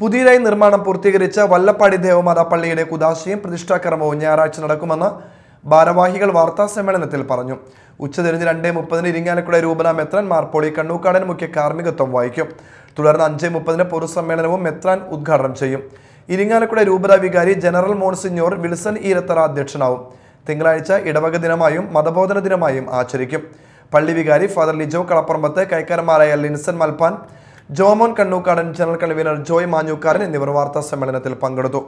പുതിയതായി നിർമ്മാണം പൂർത്തീകരിച്ച വല്ലപ്പാടി ദേവമാതാ പള്ളിയുടെ കുദാശയും പ്രതിഷ്ഠാക്രമവും ഞായറാഴ്ച നടക്കുമെന്ന് ഭാരവാഹികൾ വാർത്താ സമ്മേളനത്തിൽ പറഞ്ഞു ഉച്ചതിരിഞ്ഞ് രണ്ട് മുപ്പതിന് ഇരിങ്ങാലക്കുട രൂപന മെത്രാൻ മാർപ്പോളി കണ്ണൂക്കാടൻ മുഖ്യ കാർമ്മികത്വം വഹിക്കും തുടർന്ന് അഞ്ച് മുപ്പതിന് പൊതുസമ്മേളനവും മെത്രാൻ ഉദ്ഘാടനം ചെയ്യും ഇരിങ്ങാലക്കുട രൂപത വികാരി ജനറൽ മോൺസിഞ്ഞോർ വിൽസൺ ഈരത്തറ അധ്യക്ഷനാവും തിങ്കളാഴ്ച ഇടവക ദിനമായും മതബോധന ദിനമായും ആചരിക്കും പള്ളി വികാരി ഫാദർ ലിജോ കളപ്പറമ്പത്ത് കൈക്കാരന്മാരായ ലിൻസൺ മൽപ്പാൻ ജോമോൻ കണ്ണൂക്കാടൻ ജനറൽ കൺവീനർ ജോയ് മാഞ്ഞൂക്കാരൻ എന്നിവർ വാർത്താ സമ്മേളനത്തിൽ പങ്കെടുത്തു